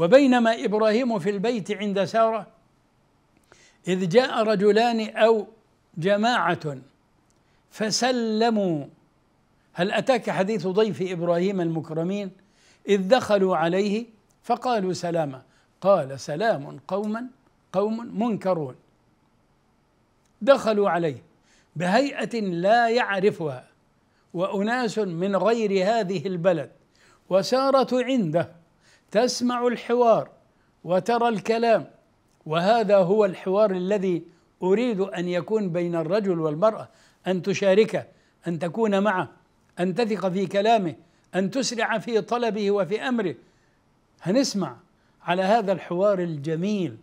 وبينما ابراهيم في البيت عند ساره اذ جاء رجلان او جماعه فسلموا هل اتاك حديث ضيف ابراهيم المكرمين اذ دخلوا عليه فقالوا سلاما قال سلام قوما قوم منكرون دخلوا عليه بهيئه لا يعرفها واناس من غير هذه البلد وساره عنده تسمع الحوار وترى الكلام وهذا هو الحوار الذي اريد ان يكون بين الرجل والمراه ان تشاركه ان تكون معه ان تثق في كلامه ان تسرع في طلبه وفي امره هنسمع على هذا الحوار الجميل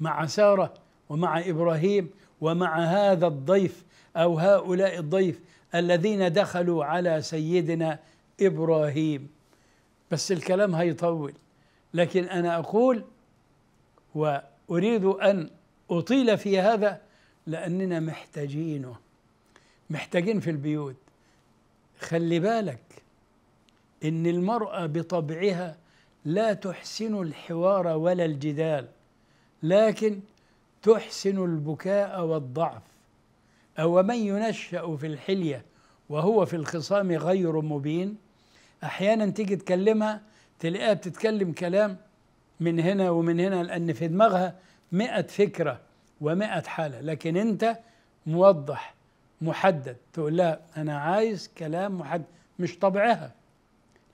مع ساره ومع ابراهيم ومع هذا الضيف او هؤلاء الضيف الذين دخلوا على سيدنا ابراهيم بس الكلام هيطول لكن انا اقول واريد ان اطيل في هذا لاننا محتاجينه محتاجين في البيوت خلي بالك ان المراه بطبعها لا تحسن الحوار ولا الجدال لكن تحسن البكاء والضعف او من ينشا في الحليه وهو في الخصام غير مبين احيانا تيجي تكلمها تلاقيها بتتكلم كلام من هنا ومن هنا لأن في دماغها مئة فكرة ومئة حالة لكن أنت موضح محدد تقول لها أنا عايز كلام محدد مش طبعها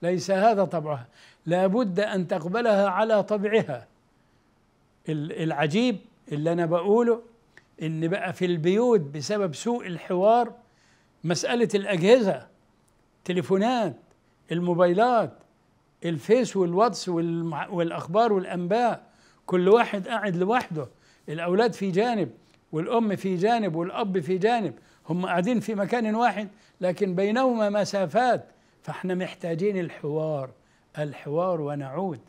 ليس هذا طبعها لابد أن تقبلها على طبعها العجيب اللي أنا بقوله إن بقى في البيوت بسبب سوء الحوار مسألة الأجهزة تليفونات الموبايلات الفيس والواتس والاخبار والانباء كل واحد قاعد لوحده الاولاد في جانب والام في جانب والاب في جانب هم قاعدين في مكان واحد لكن بينهما مسافات فاحنا محتاجين الحوار الحوار ونعود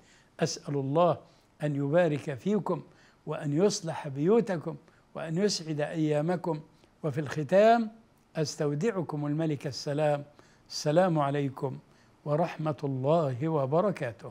اسال الله ان يبارك فيكم وان يصلح بيوتكم وان يسعد ايامكم وفي الختام استودعكم الملك السلام السلام عليكم ورحمة الله وبركاته